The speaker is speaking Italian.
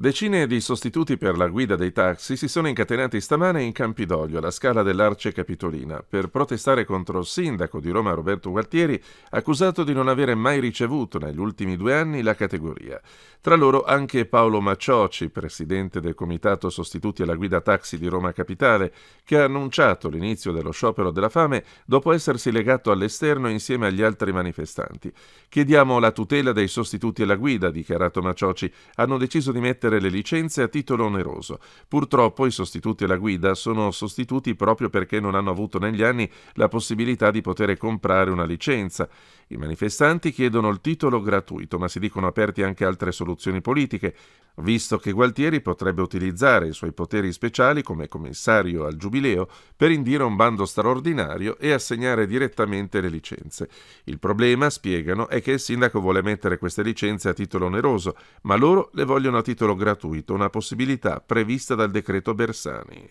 Decine di sostituti per la guida dei taxi si sono incatenati stamane in Campidoglio, alla scala dell'Arce Capitolina, per protestare contro il sindaco di Roma Roberto Gualtieri, accusato di non avere mai ricevuto negli ultimi due anni la categoria. Tra loro anche Paolo Macioci, presidente del Comitato Sostituti alla Guida Taxi di Roma Capitale, che ha annunciato l'inizio dello sciopero della fame dopo essersi legato all'esterno insieme agli altri manifestanti. Chiediamo la tutela dei sostituti alla guida, dichiarato Macioci. Hanno deciso di mettere emettere le licenze a titolo oneroso. Purtroppo i sostituti alla guida sono sostituti proprio perché non hanno avuto negli anni la possibilità di poter comprare una licenza. I manifestanti chiedono il titolo gratuito, ma si dicono aperti anche altre soluzioni politiche visto che Gualtieri potrebbe utilizzare i suoi poteri speciali come commissario al Giubileo per indire un bando straordinario e assegnare direttamente le licenze. Il problema, spiegano, è che il sindaco vuole mettere queste licenze a titolo oneroso, ma loro le vogliono a titolo gratuito, una possibilità prevista dal decreto Bersani.